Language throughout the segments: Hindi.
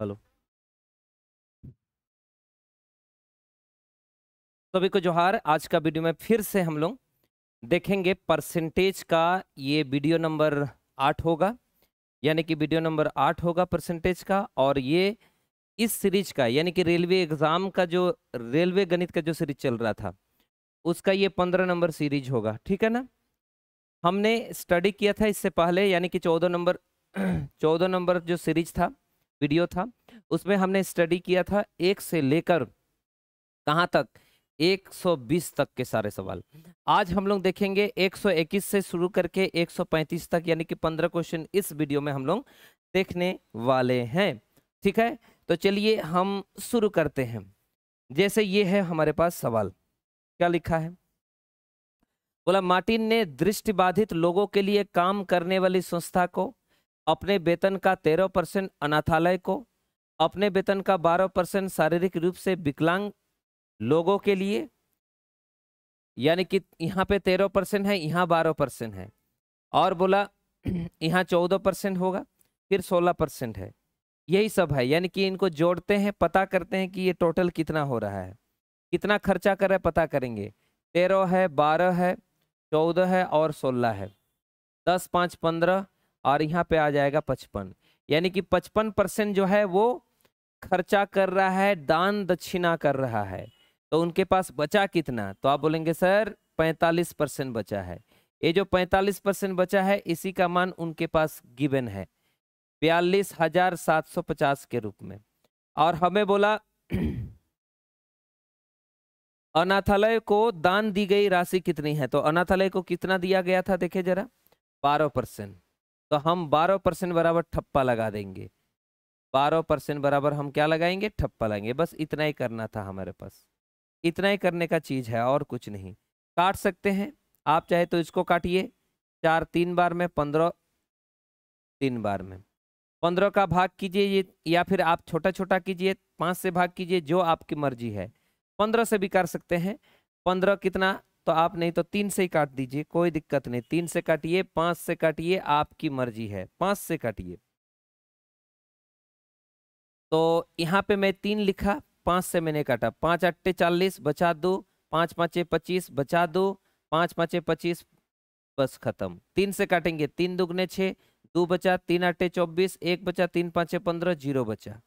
हेलो सभी तो को जोहार आज का वीडियो में फिर से हम लोग देखेंगे परसेंटेज का ये वीडियो नंबर आठ होगा यानी कि वीडियो नंबर आठ होगा परसेंटेज का और ये इस सीरीज का यानी कि रेलवे एग्ज़ाम का जो रेलवे गणित का जो सीरीज चल रहा था उसका ये पंद्रह नंबर सीरीज होगा ठीक है ना हमने स्टडी किया था इससे पहले यानी कि चौदह नंबर चौदह नंबर जो सीरीज था वीडियो था उसमें हमने स्टडी किया था एक से लेकर कहाँ तक 120 तक के सारे सवाल आज हम लोग देखेंगे 121 से शुरू करके 135 तक यानी कि 15 क्वेश्चन इस वीडियो में हम लोग देखने वाले हैं ठीक है तो चलिए हम शुरू करते हैं जैसे ये है हमारे पास सवाल क्या लिखा है बोला मार्टिन ने दृष्टिबाधित लोगों के लिए काम करने वाली संस्था को अपने वेतन का तेरह परसेंट अनाथालय को अपने वेतन का बारह परसेंट शारीरिक रूप से विकलांग लोगों के लिए यानी कि यहाँ पे तेरह परसेंट है यहाँ बारह परसेंट है और बोला यहाँ चौदह परसेंट होगा फिर सोलह परसेंट है यही सब है यानी कि इनको जोड़ते हैं पता करते हैं कि ये टोटल कितना हो रहा है कितना खर्चा कर रहा है पता करेंगे तेरह है बारह है चौदह है और सोलह है दस पाँच पंद्रह और यहाँ पे आ जाएगा पचपन यानी कि पचपन परसेंट जो है वो खर्चा कर रहा है दान दक्षिणा कर रहा है तो उनके पास बचा कितना तो आप बोलेंगे सर पैंतालीस परसेंट बचा है ये जो पैंतालीस परसेंट बचा है इसी का मान उनके पास गिवन है बयालीस हजार सात सौ पचास के रूप में और हमें बोला अनाथालय को दान दी गई राशि कितनी है तो अनाथालय को कितना दिया गया था देखे जरा बारह परसेंट तो हम बारह परसेंट बराबर ठप्पा लगा देंगे बारह परसेंट बराबर हम क्या लगाएंगे ठप्पा लगाएंगे बस इतना ही करना था हमारे पास इतना ही करने का चीज़ है और कुछ नहीं काट सकते हैं आप चाहे तो इसको काटिए चार तीन बार में पंद्रह तीन बार में पंद्रह का भाग कीजिए ये या फिर आप छोटा छोटा कीजिए पाँच से भाग कीजिए जो आपकी मर्जी है पंद्रह से भी कर सकते हैं पंद्रह कितना तो आप नहीं तो तीन से ही काट दीजिए कोई दिक्कत नहीं तीन से काटिए पांच से काटिए आपकी मर्जी है पांच से काटिए तो यहां पे मैं तीन लिखा पांच से मैंने काटा पांच अट्ठे चालीस बचा दो पांच पांचे पच्चीस बचा दो पांच पांचे पच्चीस बस खत्म तीन से काटेंगे तीन दुगने छे दो बचा तीन अट्ठे चौबीस एक बचा तीन पांचे पंद्रह जीरो बचा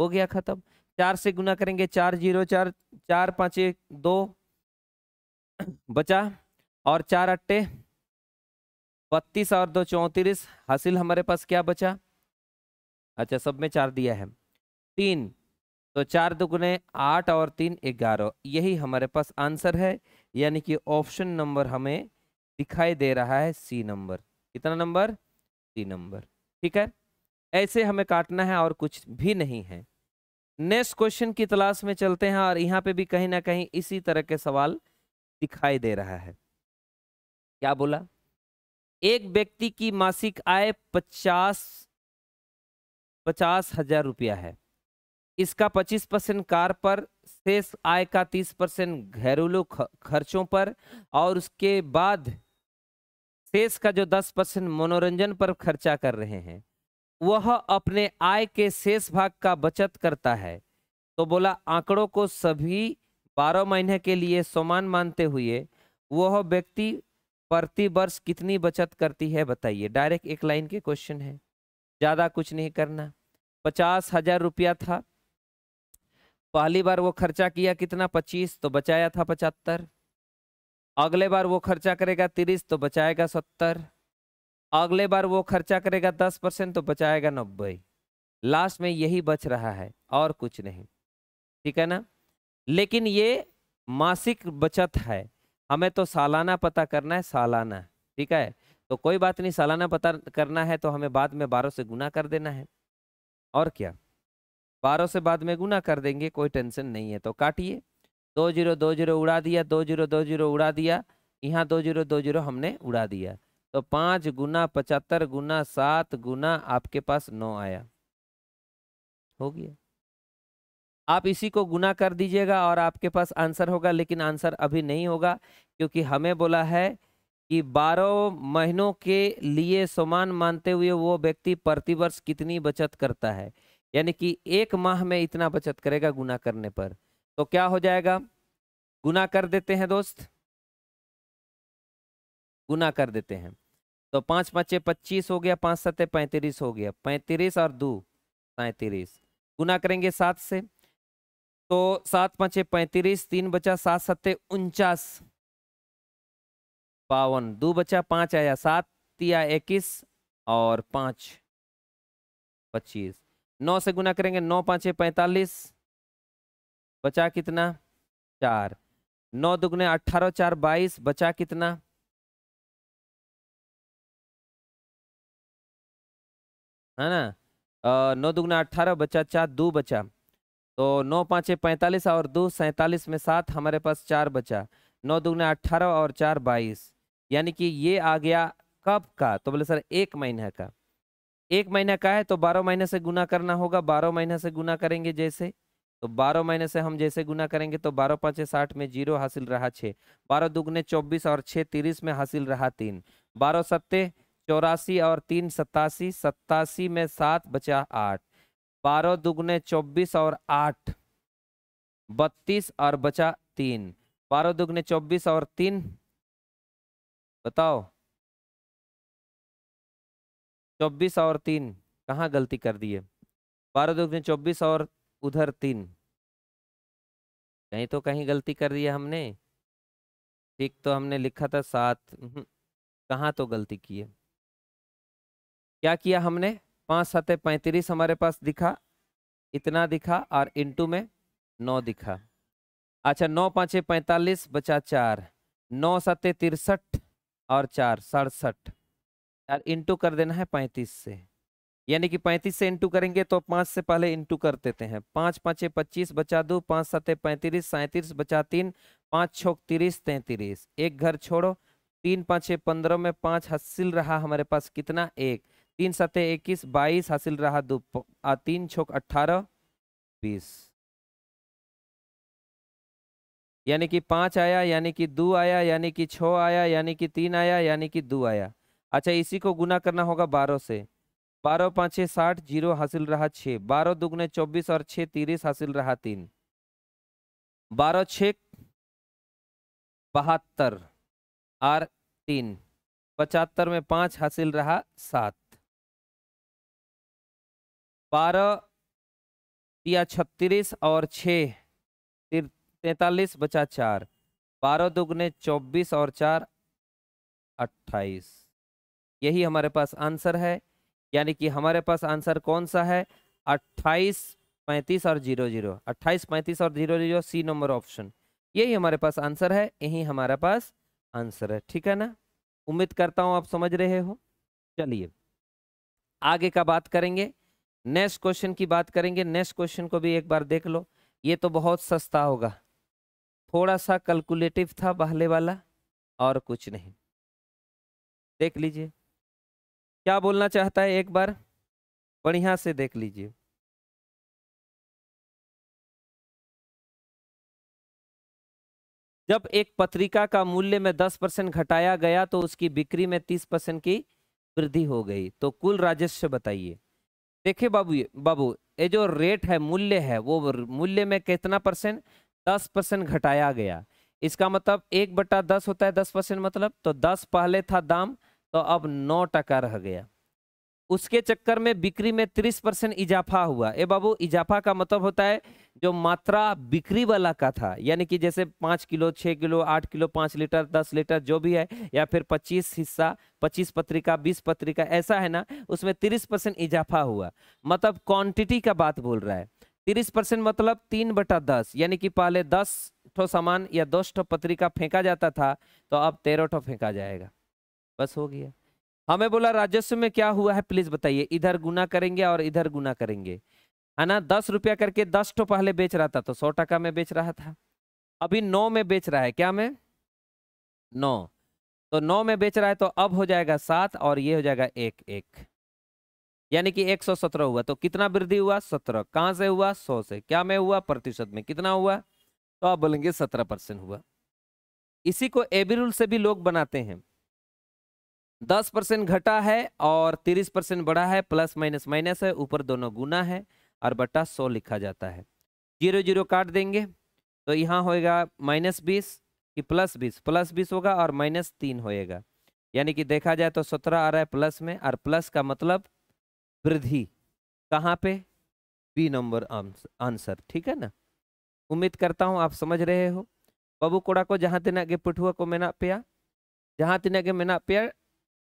हो गया खत्म चार से गुना करेंगे चार जीरो चार चार पांचे दो बचा और चार अट्टे बत्तीस और दो चौंतीस हासिल हमारे पास क्या बचा अच्छा सब में चार दिया है तीन तो चार दुगुने आठ और तीन ग्यारह यही हमारे पास आंसर है यानी कि ऑप्शन नंबर हमें दिखाई दे रहा है सी नंबर कितना नंबर सी नंबर ठीक है ऐसे हमें काटना है और कुछ भी नहीं है नेक्स्ट क्वेश्चन की तलाश में चलते हैं और यहाँ पे भी कहीं ना कहीं इसी तरह के सवाल दिखाई दे रहा है क्या बोला एक व्यक्ति की मासिक आय पचास पचास हजार रुपया है इसका पच्चीस परसेंट कार पर शेष आय का तीस परसेंट घरेलू खर्चों पर और उसके बाद शेष का जो दस परसेंट मनोरंजन पर खर्चा कर रहे हैं वह अपने आय के शेष भाग का बचत करता है तो बोला आंकड़ों को सभी बारह महीने के लिए समान मानते हुए वह व्यक्ति प्रति वर्ष कितनी बचत करती है बताइए डायरेक्ट एक लाइन के क्वेश्चन है ज़्यादा कुछ नहीं करना पचास हजार रुपया था पहली बार वो खर्चा किया कितना पच्चीस तो बचाया था पचहत्तर अगले बार वो खर्चा करेगा तीस तो बचाएगा सत्तर अगले बार वो खर्चा करेगा दस परसेंट तो बचाएगा नब्बे लास्ट में यही बच रहा है और कुछ नहीं ठीक है ना लेकिन ये मासिक बचत है हमें तो सालाना पता करना है सालाना ठीक है तो कोई बात नहीं सालाना पता करना है तो हमें बाद में बारह से गुना कर देना है और क्या बारह से बाद में गुना कर देंगे कोई टेंशन नहीं है तो काटिए दो जीरो दो जीरो उड़ा दिया दो जीरो दो जीरो उड़ा दिया यहाँ दो जीरो दो जीरो हमने उड़ा दिया तो पाँच गुना पचहत्तर गुना सात गुना आपके पास नौ आया हो गया आप इसी को गुना कर दीजिएगा और आपके पास आंसर होगा लेकिन आंसर अभी नहीं होगा क्योंकि हमें बोला है कि 12 महीनों के लिए समान मानते हुए वो व्यक्ति प्रतिवर्ष कितनी बचत करता है यानी कि एक माह में इतना बचत करेगा गुना करने पर तो क्या हो जाएगा गुना कर देते हैं दोस्त गुना कर देते हैं तो पाँच पाँचे पच्चीस हो गया पाँच सत्ते पैंतीस हो गया पैंतीस और दो सैंतीस गुना करेंगे सात से तो सात पांच पैंतीस तीन बचा सात सत्ते उनचास बावन दो बचा पाँच आया सात तिया इक्कीस और पाँच पच्चीस नौ से गुना करेंगे नौ पांच पैंतालीस बचा कितना चार नौ दुगने अट्ठारह चार बाईस बचा कितना है ना नौ दुगना अट्ठारह बचा चार दो बचा तो नौ पाँचे पैंतालीस और दो सैंतालीस में सात हमारे पास चार बचा नौ दुगना अट्ठारह और चार बाईस यानी कि ये आ गया कब का तो बोले सर एक महीने का एक महीने का है तो बारह महीने से गुना करना होगा बारह महीने से गुना करेंगे जैसे तो बारह महीने से हम जैसे गुना करेंगे तो बारह पाँचे साठ में जीरो हासिल रहा छः बारह दुगने चौबीस और छः तीस में हासिल रहा तीन बारह सत्ते चौरासी और तीन सत्तासी सत्तासी में सात बचा आठ बारह दुगने चौबीस और आठ बत्तीस और बचा तीन बारह दुगने चौबीस और तीन बताओ चौबीस और तीन कहाँ गलती कर दिए बारह दुगने चौबीस और उधर तीन कहीं तो कहीं गलती कर दिया हमने ठीक तो हमने लिखा था सात हम्म। कहाँ तो गलती की है क्या किया हमने पाँच सतह पैंतीस हमारे पास दिखा इतना दिखा और इंटू में नौ दिखा अच्छा नौ पाँचे पैंतालीस बचा चार नौ सतह तिरसठ और चार सड़सठ यार इंटू कर देना है पैंतीस से यानी कि पैंतीस से इंटू करेंगे तो पाँच से पहले इंटू कर देते हैं पाँच पाँचे पच्चीस बचा दो पाँच सते पैंतीस सैंतीस बचा तीन पाँच छोक तीस तैंतीस एक घर छोड़ो तीन पाँचे पंद्रह में पाँच हसिल रहा हमारे पास कितना एक तीन सतह इक्कीस बाईस हासिल रहा दो तीन छोक अट्ठारह बीस यानी कि पाँच आया यानी कि दो आया यानी कि छ आया यानी कि तीन आया यानी कि दो आया अच्छा इसी को गुना करना होगा बारह से बारह पाँच साठ जीरो हासिल रहा छः बारह दुगने चौबीस और छः तीस हासिल रहा तीन बारह छ बहत्तर और तीन पचहत्तर में पाँच हासिल रहा सात बारह या छत्तीस और छ तैतालीस बचा चार बारह दुगने चौबीस और चार अट्ठाईस यही हमारे पास आंसर है यानी कि हमारे पास आंसर कौन सा है अट्ठाईस पैंतीस और जीरो जीरो अट्ठाईस पैंतीस और zero zero C number option यही हमारे पास आंसर है यही हमारे पास आंसर है ठीक है ना उम्मीद करता हूँ आप समझ रहे हो चलिए आगे का बात करेंगे नेक्स्ट क्वेश्चन की बात करेंगे नेक्स्ट क्वेश्चन को भी एक बार देख लो ये तो बहुत सस्ता होगा थोड़ा सा कैलकुलेटिव था पहले वाला और कुछ नहीं देख लीजिए क्या बोलना चाहता है एक बार बढ़िया से देख लीजिए जब एक पत्रिका का मूल्य में 10 परसेंट घटाया गया तो उसकी बिक्री में 30 परसेंट की वृद्धि हो गई तो कुल राजस्व बताइए देखिए बाबू बाबू ये जो रेट है मूल्य है वो मूल्य में कितना परसेंट दस परसेंट घटाया गया इसका मतलब एक बट्टा दस होता है दस परसेंट मतलब तो दस पहले था दाम तो अब नौ टका रह गया उसके चक्कर में बिक्री में तीस परसेंट इजाफा हुआ ए बाबू इजाफा का मतलब होता है जो मात्रा बिक्री वाला का था यानी कि जैसे पाँच किलो छः किलो आठ किलो पाँच लीटर दस लीटर जो भी है या फिर पच्चीस हिस्सा पच्चीस पत्रिका बीस पत्रिका ऐसा है ना उसमें तीस परसेंट इजाफा हुआ मतलब क्वांटिटी का बात बोल रहा है तीस परसेंट मतलब तीन बटा दस यानी कि पहले दस ठो सामान या दस ठो पत्रिका फेंका जाता था तो अब तेरह ठो फेंका जाएगा बस हो गया हमें हाँ, बोला राजस्व में क्या हुआ है प्लीज बताइए इधर गुना करेंगे और इधर गुना करेंगे है ना दस रुपया करके दस टो पहले बेच रहा था तो सौ टका में बेच रहा था अभी नौ में बेच रहा है क्या में नौ तो नौ में बेच रहा है तो अब हो जाएगा सात और ये हो जाएगा एक एक यानी कि एक सौ सत्रह हुआ तो कितना वृद्धि हुआ सत्रह कहाँ से हुआ सौ से क्या में हुआ प्रतिशत में कितना हुआ तो आप बोलेंगे सत्रह परसेंट हुआ इसी को एबी रूल से भी लोग बनाते हैं दस परसेंट घटा है और तीस परसेंट बढ़ा है प्लस माइनस माइनस है ऊपर दोनों गुना है और बटा सौ लिखा जाता है जीरो जीरो काट देंगे तो यहाँ होएगा माइनस बीस कि प्लस बीस प्लस बीस होगा और माइनस तीन होएगा यानी कि देखा जाए तो सत्रह आ रहा है प्लस में और प्लस का मतलब वृद्धि कहाँ पे बी नंबर आंसर ठीक है ना उम्मीद करता हूँ आप समझ रहे हो बबू कोड़ा को जहाँ तीन के पठुआ को मेना पिया जहाँ तीन आगे मेना पिया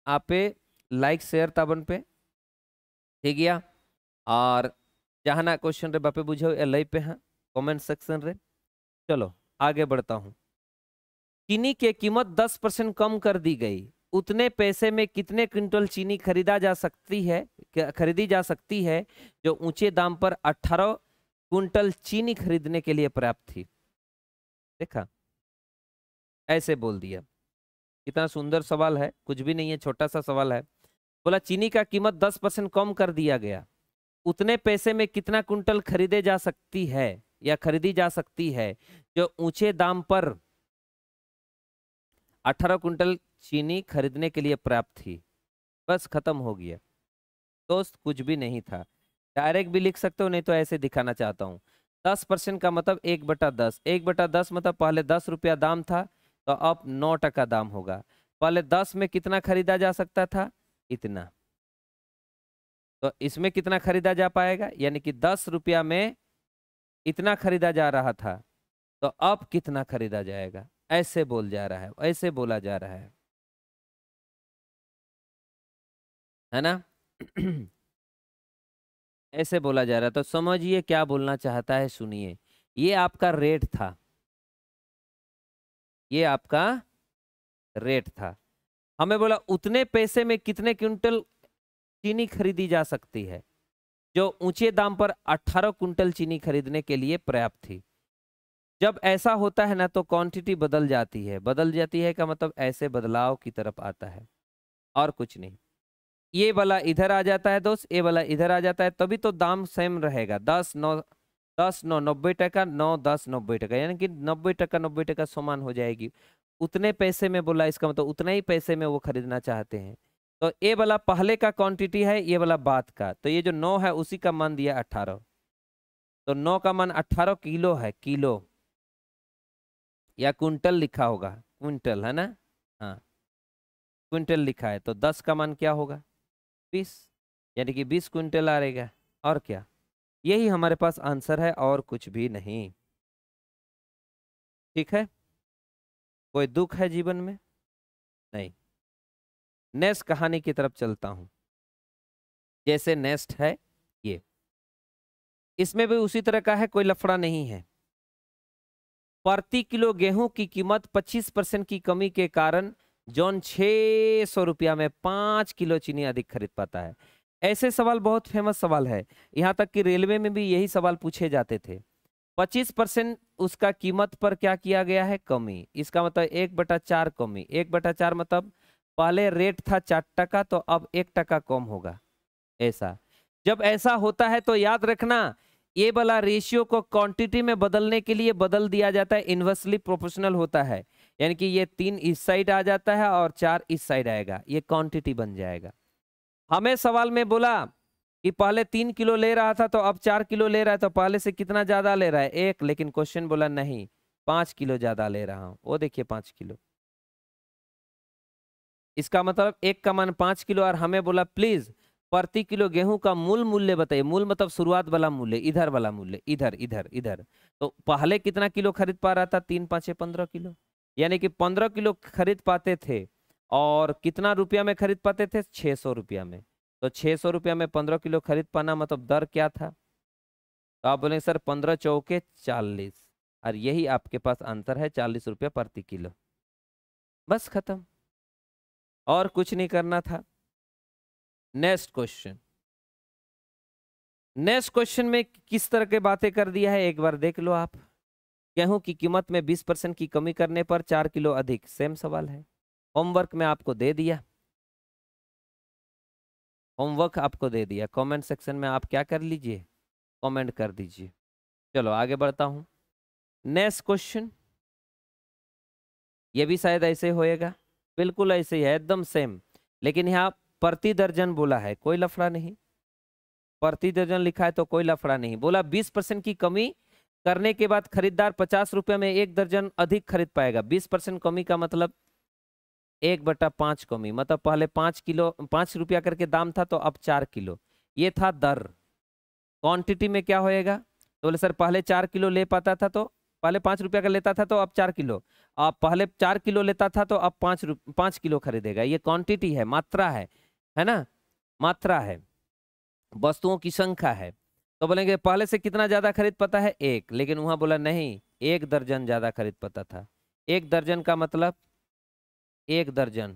आप लाइक शेयर तबन पे ठीक गया और जहाँ क्वेश्चन रे बापे बुझे लै पे हाँ कमेंट सेक्शन रे चलो आगे बढ़ता हूँ चीनी के कीमत 10 परसेंट कम कर दी गई उतने पैसे में कितने क्विंटल चीनी खरीदा जा सकती है खरीदी जा सकती है जो ऊंचे दाम पर 18 क्विंटल चीनी खरीदने के लिए पर्याप्त थी देखा ऐसे बोल दिया इतना सुंदर सवाल है कुछ भी नहीं है छोटा सा सवाल है बोला चीनी का कीमत दस परसेंट कम कर दिया गया उतने पैसे में कितना कुंटल खरीदे जा सकती है या खरीदी जा सकती है जो ऊंचे दाम पर अठारह कुंटल चीनी खरीदने के लिए प्राप्त थी बस खत्म हो गया दोस्त कुछ भी नहीं था डायरेक्ट भी लिख सकते हो नहीं तो ऐसे दिखाना चाहता हूँ दस परसेंट का मतलब एक बटा दस एक बटा दस मतलब पहले दस रुपया दाम था तो अब नौ टका दाम होगा पहले दस में कितना खरीदा जा सकता था इतना तो इसमें कितना खरीदा जा पाएगा यानी कि दस रुपया में इतना खरीदा जा रहा था तो अब कितना खरीदा जाएगा ऐसे बोल जा रहा है ऐसे बोला जा रहा है है ना ऐसे बोला जा रहा है तो समझिए क्या बोलना चाहता है सुनिए ये आपका रेट था ये आपका रेट था हमें बोला उतने पैसे में कितने क्विंटल चीनी खरीदी जा सकती है जो ऊंचे दाम पर 18 क्विंटल चीनी खरीदने के लिए पर्याप्त थी जब ऐसा होता है ना तो क्वांटिटी बदल जाती है बदल जाती है का मतलब ऐसे बदलाव की तरफ आता है और कुछ नहीं ये वाला इधर आ जाता है दोस्त ये वाला इधर आ जाता है तभी तो दाम सेम रहेगा दस नौ दस नौ नब्बे टका नौ दस नब्बे टका यानी कि नब्बे टका नब्बे टका समान हो जाएगी उतने पैसे में बोला इसका मतलब उतना ही पैसे में वो खरीदना चाहते हैं तो ये वाला पहले का क्वांटिटी है ये वाला बात का तो ये जो नौ है उसी का मान दिया अट्ठारह तो नौ का मान अट्ठारह किलो है किलो या कुंटल लिखा होगा कुंटल है ना हाँ क्विंटल लिखा है तो दस का मान क्या होगा बीस यानी कि बीस क्विंटल आ रहेगा और क्या यही हमारे पास आंसर है और कुछ भी नहीं ठीक है कोई दुख है जीवन में नहीं नेस्ट कहानी की तरफ चलता हूं जैसे नेस्ट है ये इसमें भी उसी तरह का है कोई लफड़ा नहीं है प्रति किलो गेहूं की कीमत 25 परसेंट की कमी के कारण जॉन छः सौ रुपया में पांच किलो चीनी अधिक खरीद पाता है ऐसे सवाल बहुत फेमस सवाल है यहाँ तक कि रेलवे में भी यही सवाल पूछे जाते थे 25 परसेंट उसका कीमत पर क्या किया गया है कमी इसका मतलब एक बटा चार कमी एक बटा चार मतलब पहले रेट था चार टका तो अब एक टका कम होगा ऐसा जब ऐसा होता है तो याद रखना ये वाला रेशियो को क्वांटिटी में बदलने के लिए बदल दिया जाता है इन्वर्सली प्रोपोर्शनल होता है यानी कि ये तीन इस साइड आ जाता है और चार इस साइड आएगा ये क्वांटिटी बन जाएगा हमें सवाल में बोला कि पहले तीन किलो ले रहा था तो अब चार किलो ले रहा है तो पहले से कितना ज़्यादा ले रहा है एक लेकिन क्वेश्चन बोला नहीं पाँच किलो ज़्यादा ले रहा हूँ वो देखिए पाँच किलो इसका मतलब एक का मान पाँच किलो और हमें बोला प्लीज़ प्रति किलो गेहूं का मूल मूल्य बताइए मूल मतलब शुरुआत वाला मूल्य इधर वाला मूल्य इधर इधर इधर तो पहले कितना किलो खरीद पा रहा था तीन पाँचे पंद्रह किलो यानी कि पंद्रह किलो खरीद पाते थे और कितना रुपया में खरीद पाते थे छः सौ रुपया में तो छः सौ रुपया में पंद्रह किलो खरीद पाना मतलब दर क्या था तो आप बोलेंगे सर पंद्रह चौके चालीस और यही आपके पास आंसर है चालीस रुपया प्रति किलो बस खत्म और कुछ नहीं करना था नेक्स्ट क्वेश्चन नेक्स्ट क्वेश्चन में किस तरह के बातें कर दिया है एक बार देख लो आप गेहूं की कीमत में 20 परसेंट की कमी करने पर चार किलो अधिक सेम सवाल है होमवर्क में आपको दे दिया होमवर्क आपको दे दिया कमेंट सेक्शन में आप क्या कर लीजिए कमेंट कर दीजिए चलो आगे बढ़ता हूँ नेक्स्ट क्वेश्चन ये भी शायद ऐसे होएगा बिल्कुल ऐसे ही है एकदम सेम लेकिन यहाँ प्रति दर्जन बोला है कोई लफड़ा नहीं प्रति दर्जन लिखा है तो कोई लफड़ा नहीं बोला बीस परसेंट की कमी करने के बाद खरीदार पचास रुपये में एक दर्जन अधिक खरीद पाएगा बीस परसेंट कमी का मतलब एक बटा पाँच कमी मतलब पहले पाँच किलो पाँच रुपया करके दाम था तो अब चार किलो ये था दर क्वांटिटी में क्या होएगा तो बोले सर पहले चार किलो ले पाता था तो पहले पाँच रुपया का लेता था तो अब चार किलो अब पहले चार किलो लेता था तो अब पाँच पाँच किलो खरीदेगा ये क्वांटिटी है मात्रा है है ना मात्रा है वस्तुओं की संख्या है तो बोलेंगे पहले से कितना ज़्यादा खरीद पता है एक लेकिन वहाँ बोला नहीं एक दर्जन ज़्यादा खरीद पता था एक दर्जन का मतलब एक दर्जन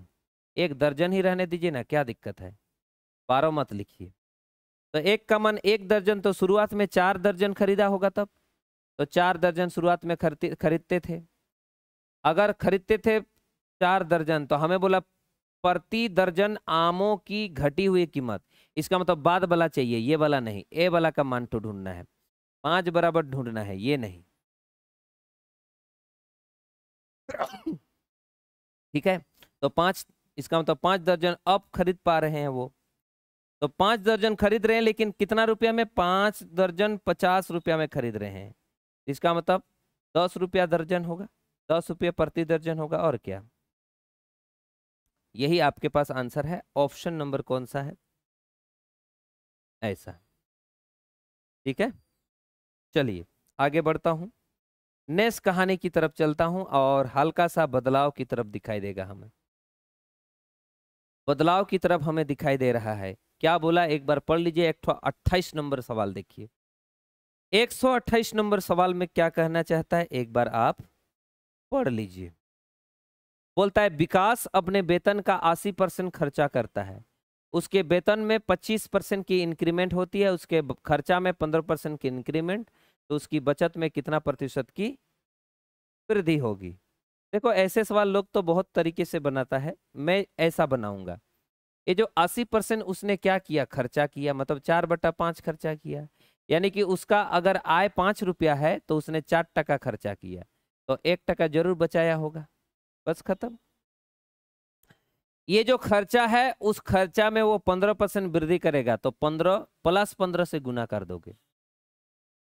एक दर्जन ही रहने दीजिए ना क्या दिक्कत है बारह मत लिखिए तो एक का मन एक दर्जन तो शुरुआत में चार दर्जन खरीदा होगा तब तो चार दर्जन शुरुआत में खरीदते थे अगर खरीदते थे चार दर्जन तो हमें बोला प्रति दर्जन आमों की घटी हुई कीमत इसका मतलब बाद वाला चाहिए ये वाला नहीं ए वाला का मान तो ढूंढना है पांच बराबर ढूंढना है ये नहीं ठीक है तो पाँच इसका मतलब पाँच दर्जन अब खरीद पा रहे हैं वो तो पाँच दर्जन खरीद रहे हैं लेकिन कितना रुपया में पाँच दर्जन पचास रुपया में खरीद रहे हैं इसका मतलब दस रुपया दर्जन होगा दस रुपये प्रति दर्जन होगा और क्या यही आपके पास आंसर है ऑप्शन नंबर कौन सा है ऐसा ठीक है चलिए आगे बढ़ता हूँ नेक्स्ट कहानी की तरफ चलता हूं और हल्का सा बदलाव की तरफ दिखाई देगा हमें बदलाव की तरफ हमें दिखाई दे रहा है क्या बोला एक बार पढ़ लीजिए एक अट्ठाईस नंबर सवाल देखिए एक सौ अट्ठाईस नंबर सवाल में क्या कहना चाहता है एक बार आप पढ़ लीजिए बोलता है विकास अपने वेतन का आसी परसेंट खर्चा करता है उसके वेतन में पच्चीस परसेंट की इंक्रीमेंट होती है उसके खर्चा में पंद्रह परसेंट की इंक्रीमेंट तो उसकी बचत में कितना प्रतिशत की वृद्धि होगी देखो ऐसे सवाल लोग तो बहुत तरीके से बनाता है मैं ऐसा बनाऊंगा ये जो 80 परसेंट उसने क्या किया खर्चा किया मतलब चार बटा पाँच खर्चा किया यानी कि उसका अगर आय पाँच रुपया है तो उसने चार टका खर्चा किया तो एक टका जरूर बचाया होगा बस खत्म ये जो खर्चा है उस खर्चा में वो पंद्रह परसेंट वृद्धि करेगा तो पंद्रह प्लस पंद्रह से गुना कर दोगे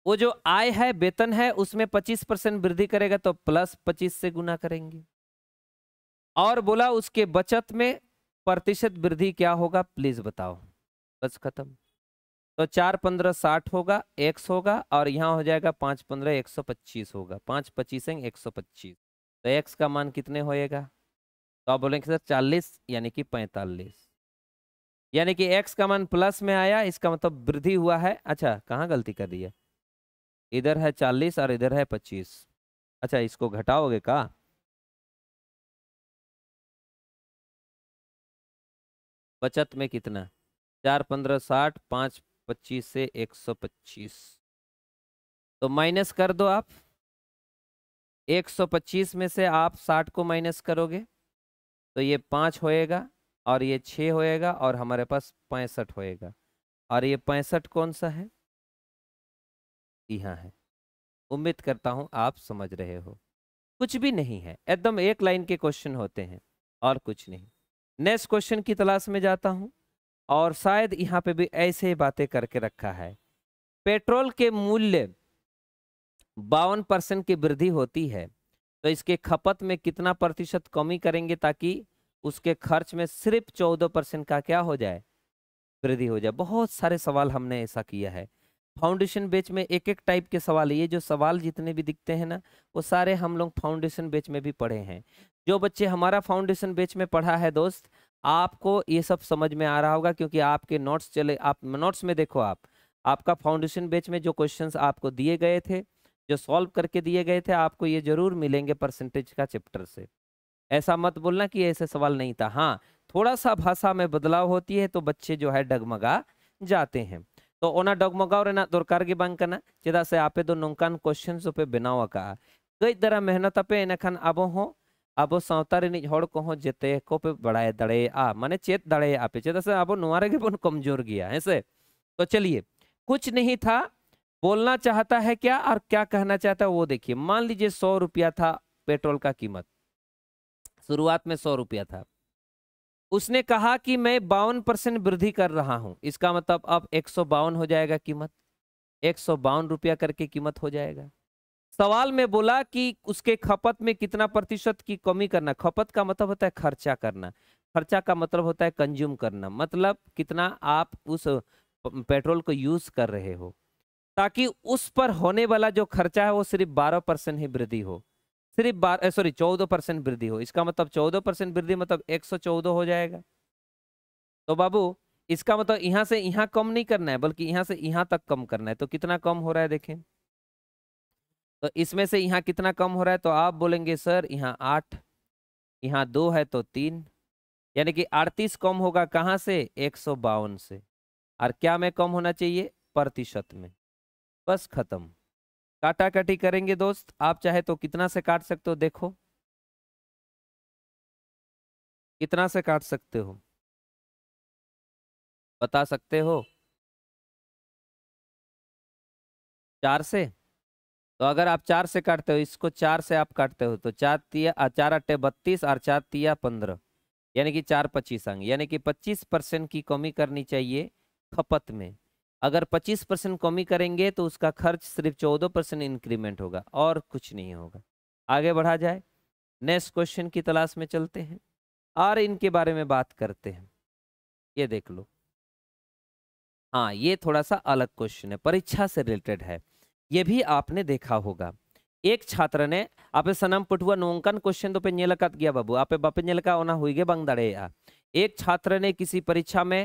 वो जो आय है वेतन है उसमें 25 परसेंट वृद्धि करेगा तो प्लस 25 से गुना करेंगे और बोला उसके बचत में प्रतिशत वृद्धि क्या होगा प्लीज बताओ बस खत्म तो चार पंद्रह साठ होगा एक्स होगा और यहाँ हो जाएगा पाँच पंद्रह एक सौ पच्चीस होगा पाँच पच्चीस एक सौ पच्चीस तो एक्स का मान कितने होएगा तो आप बोलेंगे सर चालीस यानी कि पैंतालीस यानी कि एक्स का मान प्लस में आया इसका मतलब वृद्धि हुआ है अच्छा कहाँ गलती कर दी है इधर है चालीस और इधर है पच्चीस अच्छा इसको घटाओगे का बचत में कितना चार पंद्रह साठ पाँच पच्चीस से एक सौ पच्चीस तो माइनस कर दो आप एक सौ पच्चीस में से आप साठ को माइनस करोगे तो ये पाँच होएगा और ये छः होएगा और हमारे पास पैंसठ होएगा और ये पैंसठ कौन सा है हाँ है उम्मीद करता हूँ आप समझ रहे हो कुछ भी नहीं है एकदम एक लाइन के क्वेश्चन होते हैं और कुछ नहीं नेक्स्ट क्वेश्चन की तलाश में जाता हूँ और शायद यहाँ पे भी ऐसे ही बातें करके रखा है पेट्रोल के मूल्य बावन परसेंट की वृद्धि होती है तो इसके खपत में कितना प्रतिशत कमी करेंगे ताकि उसके खर्च में सिर्फ चौदह परसेंट का क्या हो जाए वृद्धि हो जाए बहुत सारे सवाल हमने ऐसा किया है फाउंडेशन बेच में एक एक टाइप के सवाल ये जो सवाल जितने भी दिखते हैं ना वो सारे हम लोग फाउंडेशन बेच में भी पढ़े हैं जो बच्चे हमारा फाउंडेशन बेच में पढ़ा है दोस्त आपको ये सब समझ में आ रहा होगा क्योंकि आपके नोट्स चले आप नोट्स में देखो आप आपका फाउंडेशन बेच में जो क्वेश्चन आपको दिए गए थे जो सॉल्व करके दिए गए थे आपको ये जरूर मिलेंगे परसेंटेज का चैप्टर से ऐसा मत बोलना कि ऐसे सवाल नहीं था हाँ थोड़ा सा भाषा में बदलाव होती है तो बच्चे जो है डगमगा जाते हैं तो ओना डगमगाव रेना दरकार गे बांग कना चेदा से आपे दो नोंकान क्वेश्चन सुपे बनाव का गई दरा मेहनत पे इनखान अबो हो अबो सावता रेनिज होड़ को हो जेते को पे बढ़ाए दड़े आ माने चेत दड़े आपे चेदा से अबो नुवारे के बन कमजोर गया है तो चलिए कुछ नहीं था बोलना चाहता है क्या और क्या कहना चाहता है वो देखिए मान लीजिए सौ रुपया था पेट्रोल का कीमत शुरुआत में सौ रुपया था उसने कहा कि मैं बावन परसेंट वृद्धि कर रहा हूं इसका मतलब अब एक हो जाएगा कीमत एक रुपया करके कीमत हो जाएगा सवाल में बोला कि उसके खपत में कितना प्रतिशत की कमी करना खपत का मतलब होता है खर्चा करना खर्चा का मतलब होता है कंज्यूम करना मतलब कितना आप उस पेट्रोल को यूज कर रहे हो ताकि उस पर होने वाला जो खर्चा है वो सिर्फ बारह परसेंट ही वृद्धि हो सिर्फ बारह सॉरी चौदह परसेंट वृद्धि हो इसका मतलब चौदह परसेंट वृद्धि मतलब एक सौ चौदह हो जाएगा तो बाबू इसका मतलब यहाँ से यहाँ कम नहीं करना है बल्कि यहाँ से यहाँ तक कम करना है तो कितना कम हो रहा है देखें तो इसमें से यहाँ कितना कम हो रहा है तो आप बोलेंगे सर यहाँ आठ यहाँ दो है तो तीन यानी कि अड़तीस कम होगा कहाँ से एक सौ बावन से और क्या में कम होना चाहिए प्रतिशत में बस खत्म काटा काटी करेंगे दोस्त आप चाहे तो कितना से काट सकते हो देखो कितना से काट सकते हो बता सकते हो चार से तो अगर आप चार से काटते हो इसको चार से आप काटते हो तो चार तिया चार अट्ठे बत्तीस और चार तिया पंद्रह यानी कि चार पच्चीस अंग यानी कि पच्चीस परसेंट की कमी करनी चाहिए खपत में अगर 25 परसेंट कमी करेंगे तो उसका खर्च सिर्फ 14 परसेंट इंक्रीमेंट होगा और कुछ नहीं होगा आगे बढ़ा जाए नेक्स्ट क्वेश्चन की तलाश में चलते हैं और इनके बारे में बात करते हैं ये देख लो हाँ ये थोड़ा सा अलग क्वेश्चन है परीक्षा से रिलेटेड है ये भी आपने देखा होगा एक छात्र ने आपे सनम पटुआ नोंकन क्वेश्चन तो पे नेलकत गया बाबू आपे बापे नेलका होना हुई गे बंग दड़े एक छात्र ने किसी परीक्षा में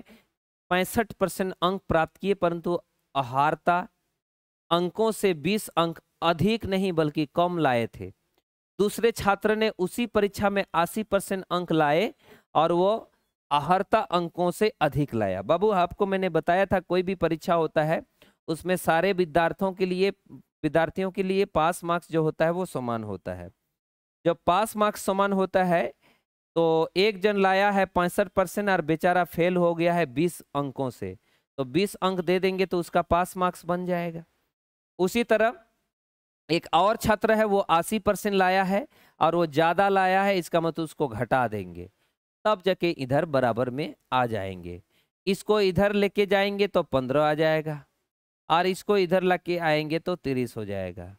पैंसठ परसेंट अंक प्राप्त किए परंतु अहारता अंकों से 20 अंक अधिक नहीं बल्कि कम लाए थे दूसरे छात्र ने उसी परीक्षा में 80 परसेंट अंक लाए और वो आहरता अंकों से अधिक लाया बाबू आपको मैंने बताया था कोई भी परीक्षा होता है उसमें सारे विद्यार्थियों के लिए विद्यार्थियों के लिए पास मार्क्स जो होता है वो समान होता है जब पास मार्क्स समान होता है तो एक जन लाया है पैंसठ परसेंट और बेचारा फेल हो गया है बीस अंकों से तो बीस अंक दे देंगे तो उसका पास मार्क्स बन जाएगा उसी तरह एक और छात्र है वो अस्सी परसेंट लाया है और वो ज़्यादा लाया है इसका मतलब उसको घटा देंगे तब जाके इधर बराबर में आ जाएंगे इसको इधर लेके जाएंगे तो पंद्रह आ जाएगा और इसको इधर लेके आएंगे तो तिरिस हो जाएगा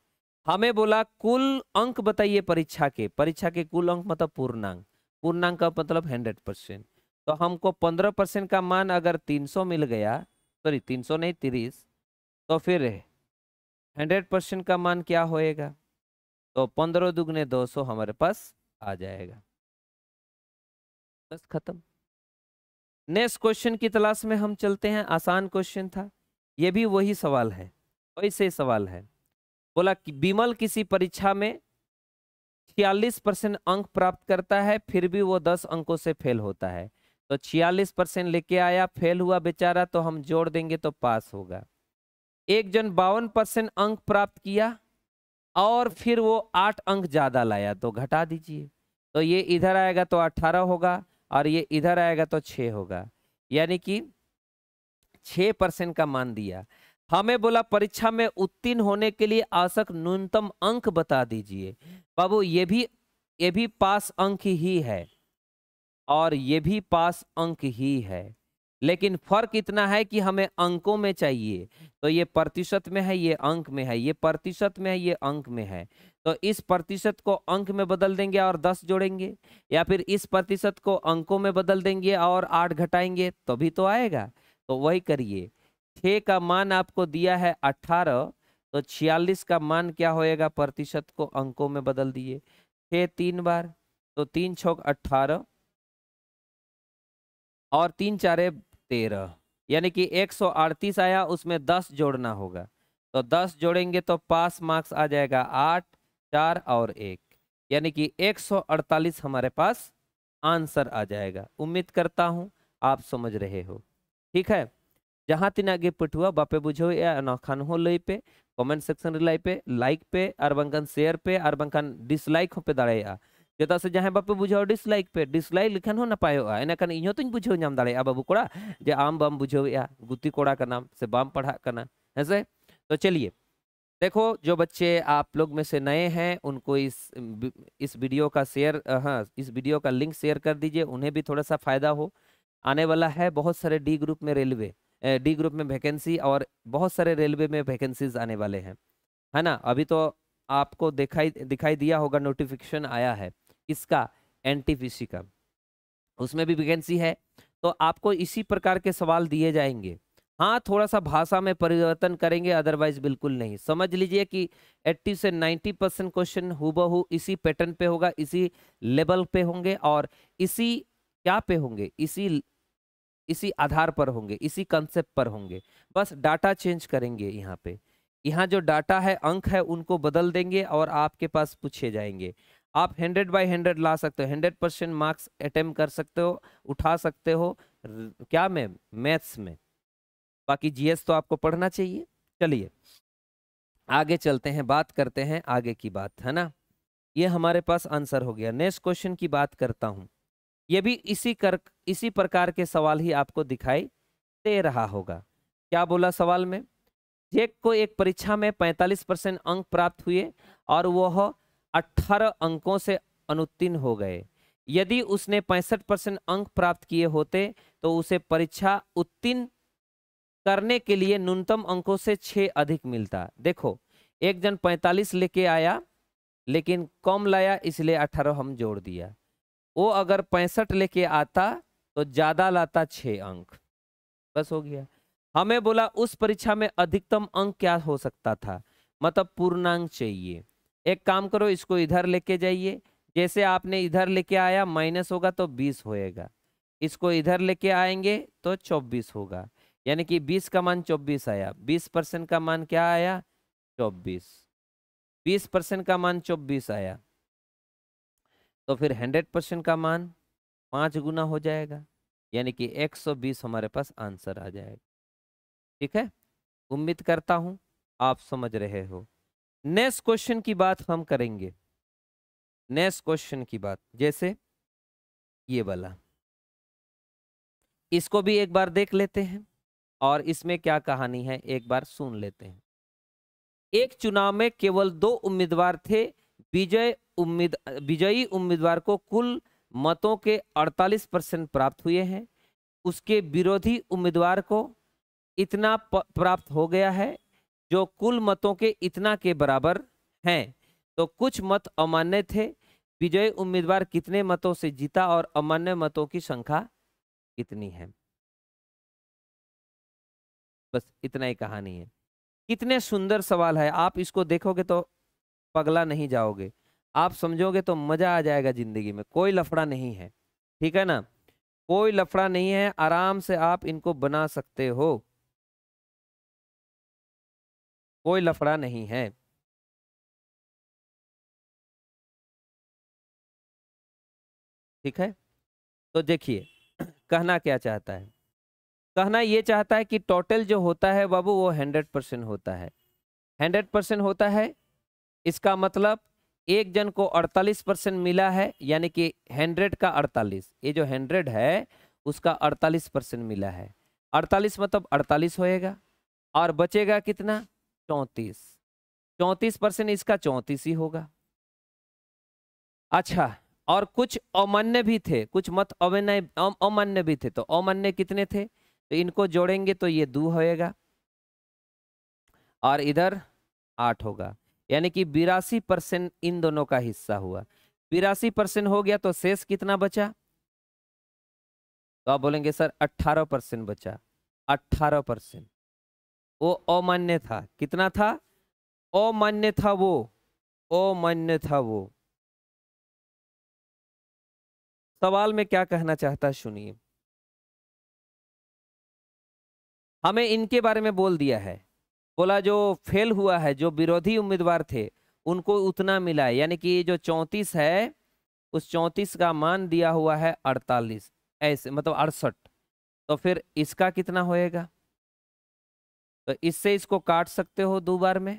हमें बोला कुल अंक बताइए परीक्षा के परीक्षा के कुल अंक मतलब पूर्णांक पूर्णांक मतलब हंड्रेड परसेंट तो हमको पंद्रह परसेंट का मान अगर तीन सौ मिल गया सॉरी तीन सौ नहीं तीस तो फिर हंड्रेड परसेंट का मान क्या होएगा तो पंद्रह दुगने दो सौ हमारे पास आ जाएगा बस खत्म नेक्स्ट क्वेश्चन की तलाश में हम चलते हैं आसान क्वेश्चन था ये भी वही सवाल है वैसे सवाल है बोला कि बीमल किसी परीक्षा में छियालीस परसेंट अंक प्राप्त करता है फिर भी वो दस अंकों से फेल होता है तो छियालीस परसेंट लेके आया फेल हुआ बेचारा तो हम जोड़ देंगे तो पास होगा एक जन बावन परसेंट अंक प्राप्त किया और फिर वो आठ अंक ज़्यादा लाया तो घटा दीजिए तो ये इधर आएगा तो अट्ठारह होगा और ये इधर आएगा तो छः होगा यानी कि छः परसेंट का मान दिया हमें बोला परीक्षा में उत्तीर्ण होने के लिए आवश्यक न्यूनतम अंक बता दीजिए बाबू ये भी ये भी पास अंक ही है और ये भी पास अंक ही है लेकिन फर्क इतना है कि हमें अंकों में चाहिए तो ये प्रतिशत में है ये अंक में है ये प्रतिशत में है ये अंक में है तो इस प्रतिशत को अंक में बदल देंगे और दस जोड़ेंगे या फिर इस प्रतिशत को अंकों में बदल देंगे और आठ घटाएंगे तभी तो, तो आएगा तो वही करिए छः का मान आपको दिया है अठारह तो छियालीस का मान क्या होएगा प्रतिशत को अंकों में बदल दिए छः तीन बार तो तीन छोक अट्ठारह और तीन चारे तेरह यानी कि एक सौ अड़तीस आया उसमें दस जोड़ना होगा तो दस जोड़ेंगे तो पास मार्क्स आ जाएगा आठ चार और एक यानी कि अड़तालीस हमारे पास आंसर आ जाएगा उम्मीद करता हूँ आप समझ रहे हो ठीक है जहाँ तीन गे बापे बुझे खान लैपे कमेंट सेक्शन रे लाइक पे और बाखान शेयर पे और बाखान डिसलैक पे दाड़ा चेदा से जहाँ बापे बुझे डिसलैक पे डिसलैक लेखान हो इनखान इन तो बुझे नाम दाड़ा बाबू कड़ा जे आम बाम बुझे गुती कड़ा करना से बाम पढ़ा करना है से तो चलिए देखो जो बच्चे आप लोग में से नए हैं उनको इस इस वीडियो का शेयर हाँ इस वीडियो का लिंक शेयर कर दीजिए उन्हें भी थोड़ा सा फ़ायदा हो आने वाला है बहुत सारे डी ग्रुप में रेलवे डी ग्रुप में वैकेंसी और बहुत सारे रेलवे में वैकेंसीज आने वाले हैं है ना अभी तो आपको दिखाई दिखाई दिया होगा नोटिफिकेशन आया है इसका एन का उसमें भी वैकेंसी है तो आपको इसी प्रकार के सवाल दिए जाएंगे हाँ थोड़ा सा भाषा में परिवर्तन करेंगे अदरवाइज बिल्कुल नहीं समझ लीजिए कि 80 से 90 परसेंट क्वेश्चन हु इसी पैटर्न पे होगा इसी लेवल पे होंगे और इसी क्या पे होंगे इसी इसी आधार पर होंगे इसी कंसेप्ट पर होंगे बस डाटा चेंज करेंगे यहाँ पे यहाँ जो डाटा है अंक है उनको बदल देंगे और आपके पास पूछे जाएंगे आप हंड्रेड बाई हंड्रेड ला सकते हो हंड्रेड परसेंट मार्क्स अटेम कर सकते हो उठा सकते हो क्या मैम मैथ्स में बाकी जीएस तो आपको पढ़ना चाहिए चलिए आगे चलते हैं बात करते हैं आगे की बात है ना ये हमारे पास आंसर हो गया नेक्स्ट क्वेश्चन की बात करता हूँ ये भी इसी कर इसी प्रकार के सवाल ही आपको दिखाई दे रहा होगा क्या बोला सवाल में जेक को एक परीक्षा में 45 परसेंट अंक प्राप्त हुए और वह 18 अंकों से अनुत्तीर्ण हो गए यदि उसने पैंसठ परसेंट अंक प्राप्त किए होते तो उसे परीक्षा उत्तीर्ण करने के लिए न्यूनतम अंकों से छः अधिक मिलता देखो एक जन 45 लेके आया लेकिन कम लाया इसलिए 18 हम जोड़ दिया वो अगर पैंसठ लेके आता तो ज़्यादा लाता छः अंक बस हो गया हमें बोला उस परीक्षा में अधिकतम अंक क्या हो सकता था मतलब पूर्णांक चाहिए एक काम करो इसको इधर लेके जाइए जैसे आपने इधर लेके आया माइनस होगा तो बीस होएगा इसको इधर लेके आएंगे तो चौबीस होगा यानी कि बीस का मान चौबीस आया बीस परसेंट का मान क्या आया चौबीस बीस परसेंट का मान चौबीस आया तो फिर हंड्रेड परसेंट का मान पाँच गुना हो जाएगा यानी कि एक सौ बीस हमारे पास आंसर आ जाएगा ठीक है उम्मीद करता हूँ आप समझ रहे हो नेक्स्ट क्वेश्चन की बात हम करेंगे नेक्स्ट क्वेश्चन की बात जैसे ये वाला इसको भी एक बार देख लेते हैं और इसमें क्या कहानी है एक बार सुन लेते हैं एक चुनाव में केवल दो उम्मीदवार थे विजय उम्मीद विजयी उम्मीदवार को कुल मतों के 48 परसेंट प्राप्त हुए हैं उसके विरोधी उम्मीदवार को इतना प्राप्त हो गया है जो कुल मतों के इतना के बराबर हैं तो कुछ मत अमान्य थे विजय उम्मीदवार कितने मतों से जीता और अमान्य मतों की संख्या कितनी है बस इतना ही कहानी है कितने सुंदर सवाल है आप इसको देखोगे तो पगला नहीं जाओगे आप समझोगे तो मज़ा आ जाएगा ज़िंदगी में कोई लफड़ा नहीं है ठीक है ना कोई लफड़ा नहीं है आराम से आप इनको बना सकते हो कोई लफड़ा नहीं है ठीक है तो देखिए कहना क्या चाहता है कहना ये चाहता है कि टोटल जो होता है बाबू वो हंड्रेड परसेंट होता है हंड्रेड परसेंट होता है इसका मतलब एक जन को 48 परसेंट मिला है यानी कि 100 का 48 ये जो 100 है उसका 48 परसेंट मिला है 48 मतलब 48 होएगा और बचेगा कितना 34 34 परसेंट इसका 34 ही होगा अच्छा और कुछ अमान्य भी थे कुछ मत अवन्य अमान्य भी थे तो अमान्य कितने थे तो इनको जोड़ेंगे तो ये दो होएगा और इधर आठ होगा यानी कि बिरासी परसेंट इन दोनों का हिस्सा हुआ बिरासी परसेंट हो गया तो शेष कितना बचा तो आप बोलेंगे सर अट्ठारह परसेंट बचा अट्ठारह परसेंट वो अमान्य था कितना था अमान्य था वो अमान्य था वो सवाल में क्या कहना चाहता सुनिए हमें इनके बारे में बोल दिया है बोला जो फेल हुआ है जो विरोधी उम्मीदवार थे उनको उतना मिला है यानी कि ये जो चौंतीस है उस चौंतीस का मान दिया हुआ है अड़तालीस ऐसे मतलब अड़सठ तो फिर इसका कितना होएगा तो इससे इसको काट सकते हो दो बार में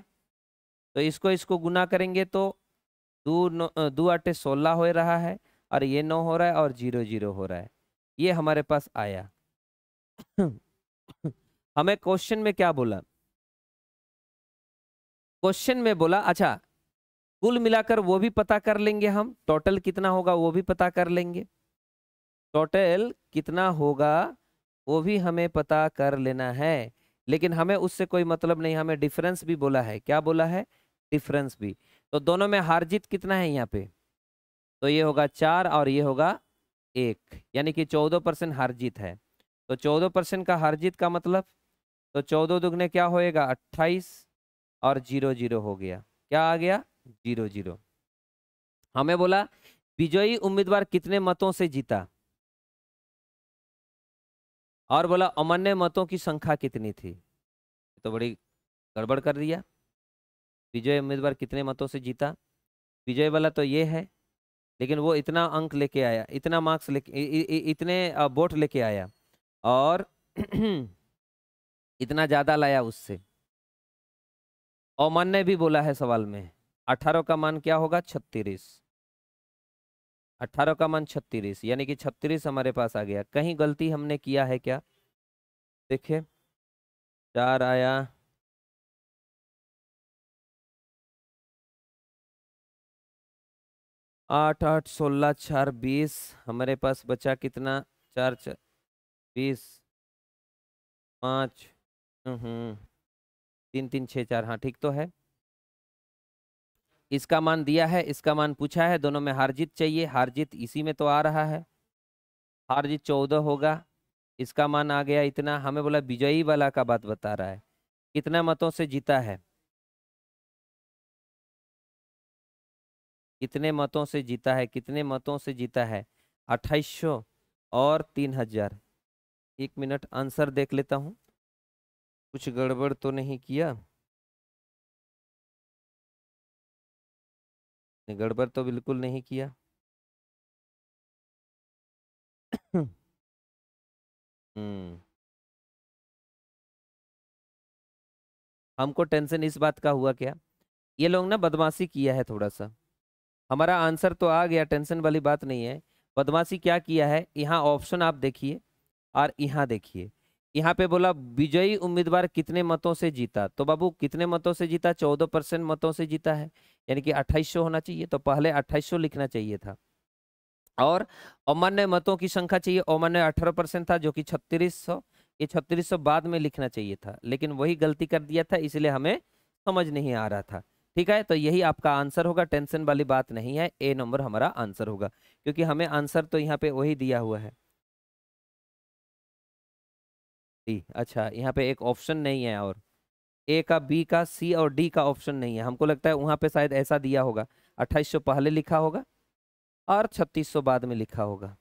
तो इसको इसको गुना करेंगे तो दो नौ दो अट्ठे सोलह हो रहा है और ये नौ हो रहा है और जीरो जीरो हो रहा है ये हमारे पास आया हमें क्वेश्चन में क्या बोला क्वेश्चन में बोला अच्छा कुल मिलाकर वो भी पता कर लेंगे हम टोटल कितना होगा वो भी पता कर लेंगे टोटल कितना होगा वो भी हमें पता कर लेना है लेकिन हमें उससे कोई मतलब नहीं हमें डिफरेंस भी बोला है क्या बोला है डिफरेंस भी तो दोनों में हार जीत कितना है यहाँ पे तो ये होगा चार और ये होगा एक यानी कि चौदह परसेंट हार जीत है तो चौदह परसेंट का हार जीत का मतलब तो चौदह दुगने क्या होएगा अट्ठाईस और जीरो जीरो हो गया क्या आ गया जीरो जीरो हमें बोला विजयी उम्मीदवार कितने मतों से जीता और बोला अमान्य मतों की संख्या कितनी थी तो बड़ी गड़बड़ कर दिया विजय उम्मीदवार कितने मतों से जीता विजय वाला तो ये है लेकिन वो इतना अंक लेके आया इतना मार्क्स लेके इतने वोट लेके आया और इतना ज़्यादा लाया उससे अमन ने भी बोला है सवाल में अठारह का मान क्या होगा छत्तीस अठारह का मान छत्तीस यानी कि छत्तीस हमारे पास आ गया कहीं गलती हमने किया है क्या देखे चार आया आठ आठ सोलह चार बीस हमारे पास बचा कितना चार चार बीस पाँच हम्म, हम्म। तीन तीन छः चार हाँ ठीक तो है इसका मान दिया है इसका मान पूछा है दोनों में हार जीत चाहिए हार जीत इसी में तो आ रहा है हार जीत चौदह होगा इसका मान आ गया इतना हमें बोला विजयी वाला का बात बता रहा है कितना मतों से जीता है कितने मतों से जीता है कितने मतों से जीता है अट्ठाईस और तीन हजार एक मिनट आंसर देख लेता हूँ कुछ गड़बड़ तो नहीं किया गड़बड़ तो बिल्कुल नहीं किया हम्म हमको टेंशन इस बात का हुआ क्या ये लोग ना बदमाशी किया है थोड़ा सा हमारा आंसर तो आ गया टेंशन वाली बात नहीं है बदमाशी क्या किया है यहाँ ऑप्शन आप देखिए और यहाँ देखिए यहाँ पे बोला विजयी उम्मीदवार कितने मतों से जीता तो बाबू कितने मतों से जीता चौदह परसेंट मतों से जीता है यानी कि अट्ठाईस होना चाहिए तो पहले अट्ठाईस लिखना चाहिए था और अमान्य मतों की संख्या चाहिए अमान्य अठारह परसेंट था जो कि छत्तीस ये छत्तीस बाद में लिखना चाहिए था लेकिन वही गलती कर दिया था इसलिए हमें समझ नहीं आ रहा था ठीक है तो यही आपका आंसर होगा टेंशन वाली बात नहीं है ए नंबर हमारा आंसर होगा क्योंकि हमें आंसर तो यहाँ पे वही दिया हुआ है डी अच्छा यहाँ पे एक ऑप्शन नहीं है और ए का बी का सी और डी का ऑप्शन नहीं है हमको लगता है वहाँ पे शायद ऐसा दिया होगा अट्ठाईस पहले लिखा होगा और छत्तीस बाद में लिखा होगा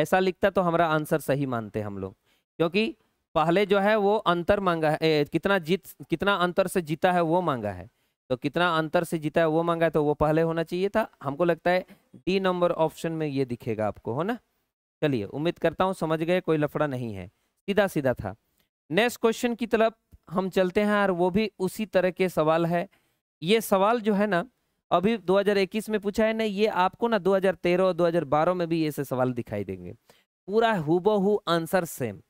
ऐसा लिखता तो हमारा आंसर सही मानते हम लोग क्योंकि पहले जो है वो अंतर मांगा है ए, कितना जीत कितना अंतर से जीता है वो मांगा है तो कितना अंतर से जीता है वो मांगा है तो वो पहले होना चाहिए था हमको लगता है डी नंबर ऑप्शन में ये दिखेगा आपको है ना चलिए उम्मीद करता हूँ समझ गए कोई लफड़ा नहीं है सीधा सीधा था नेक्स्ट क्वेश्चन की तरफ हम चलते हैं और वो भी उसी तरह के सवाल है ये सवाल जो है ना अभी 2021 में पूछा है ना ये आपको ना 2013 और 2012 में भी ऐसे सवाल दिखाई देंगे पूरा हुबहू आंसर सेम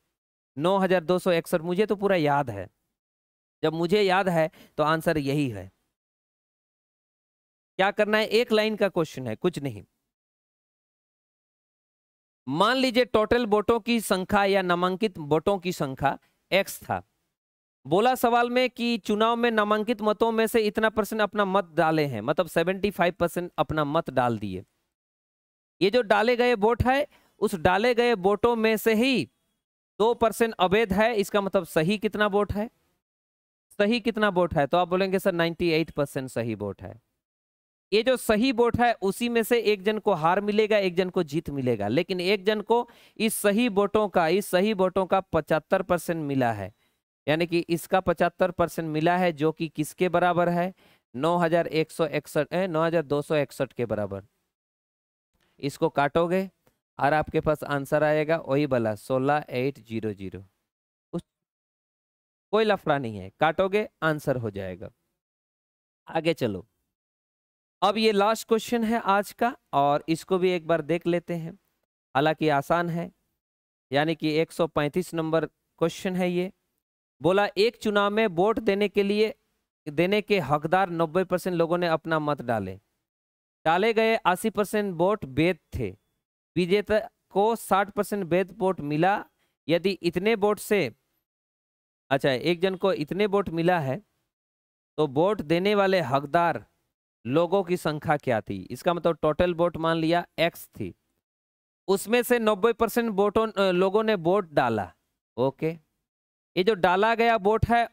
नौ हजार दो सौ इकसठ मुझे तो पूरा याद है जब मुझे याद है तो आंसर यही है क्या करना है एक लाइन का क्वेश्चन है कुछ नहीं मान लीजिए टोटल वोटों की संख्या या नामांकित वोटों की संख्या एक्स था बोला सवाल में कि चुनाव में नामांकित मतों में से इतना परसेंट अपना मत डाले हैं मतलब 75 परसेंट अपना मत डाल दिए ये जो डाले गए वोट है उस डाले गए वोटों में से ही दो परसेंट अवैध है इसका मतलब सही कितना वोट है सही कितना वोट है तो आप बोलेंगे सर 98 परसेंट सही वोट है ये जो सही वोट है उसी में से एक जन को हार मिलेगा एक जन को जीत मिलेगा लेकिन एक जन को इस सही वोटों का इस सही वोटों का पचहत्तर परसेंट मिला है यानी कि इसका पचहत्तर परसेंट मिला है जो कि किसके बराबर है नौ हजार एक सौ इकसठ नौ हजार दो सौ इकसठ के बराबर इसको काटोगे और आपके पास आंसर आएगा वही वाला सोलह एट जीरो जीरो कोई लफड़ा नहीं है काटोगे आंसर हो जाएगा आगे चलो अब ये लास्ट क्वेश्चन है आज का और इसको भी एक बार देख लेते हैं हालांकि आसान है यानी कि 135 नंबर क्वेश्चन है ये बोला एक चुनाव में वोट देने के लिए देने के हकदार 90 परसेंट लोगों ने अपना मत डाले डाले गए 80 परसेंट वोट वेद थे विजेता को 60 परसेंट वेद वोट मिला यदि इतने वोट से अच्छा एक जन को इतने वोट मिला है तो वोट देने वाले हकदार लोगों की संख्या क्या थी इसका मतलब टोटल वोट मान लिया एक्स थी उसमें से 90 परसेंट वोटों लोगों ने वोट डाला ओके ये जो डाला गया वोट है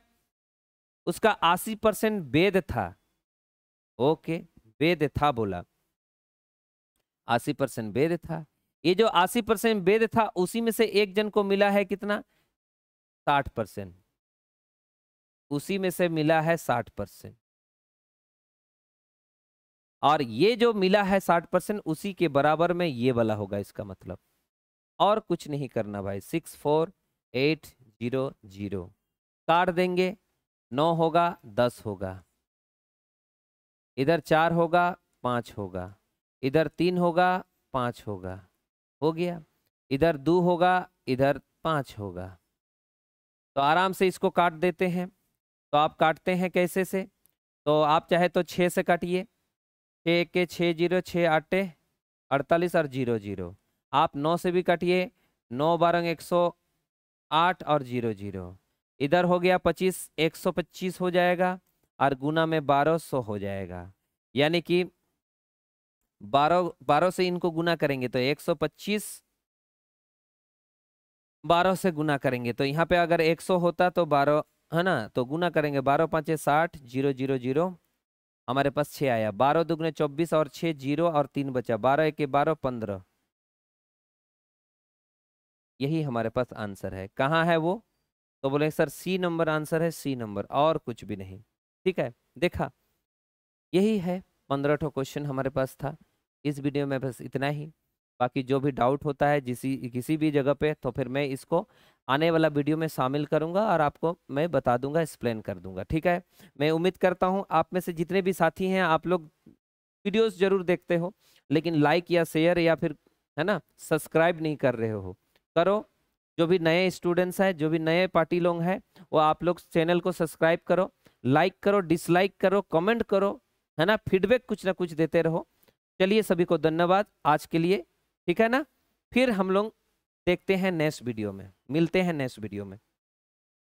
उसका 80 परसेंट वेद था ओके वेद था बोला 80 परसेंट वेद था ये जो 80 परसेंट वेद था उसी में से एक जन को मिला है कितना 60 परसेंट उसी में से मिला है 60 परसेंट और ये जो मिला है साठ परसेंट उसी के बराबर में ये वाला होगा इसका मतलब और कुछ नहीं करना भाई six four eight zero zero काट देंगे नौ होगा दस होगा इधर चार होगा पाँच होगा इधर तीन होगा पाँच होगा हो गया इधर दो होगा इधर पाँच होगा तो आराम से इसको काट देते हैं तो आप काटते हैं कैसे से तो आप चाहे तो छः से काटिए छः एक के छः जीरो छः आठ अड़तालीस और जीरो जीरो आप नौ से भी काटिए नौ बारह एक सौ आठ और जीरो जीरो इधर हो गया पच्चीस एक सौ पच्चीस हो जाएगा और गुना में बारह सौ हो जाएगा यानी कि बारह बारह से इनको गुना करेंगे तो एक सौ पच्चीस बारह से गुना करेंगे तो यहाँ पे अगर एक सौ होता तो बारह है ना तो गुना करेंगे बारह पाँच साठ जीरो जीरो जीरो हमारे पास छः आया बारह दुगने चौबीस और छः जीरो और तीन बचा बारह एक बारह पंद्रह यही हमारे पास आंसर है कहाँ है वो तो बोले सर सी नंबर आंसर है सी नंबर और कुछ भी नहीं ठीक है देखा यही है पंद्रह ठो क्वेश्चन हमारे पास था इस वीडियो में बस इतना ही बाकी जो भी डाउट होता है जिसी किसी भी जगह पे तो फिर मैं इसको आने वाला वीडियो में शामिल करूंगा और आपको मैं बता दूंगा एक्सप्लेन कर दूंगा ठीक है मैं उम्मीद करता हूं आप में से जितने भी साथी हैं आप लोग वीडियोस जरूर देखते हो लेकिन लाइक या शेयर या फिर है ना सब्सक्राइब नहीं कर रहे हो करो जो भी नए स्टूडेंट्स हैं जो भी नए पार्टी लोग हैं वो आप लोग चैनल को सब्सक्राइब करो लाइक करो डिसलाइक करो कमेंट करो है ना फीडबैक कुछ ना कुछ देते रहो चलिए सभी को धन्यवाद आज के लिए ठीक है ना फिर हम लोग देखते हैं नेक्स्ट वीडियो में मिलते हैं नेक्स्ट वीडियो में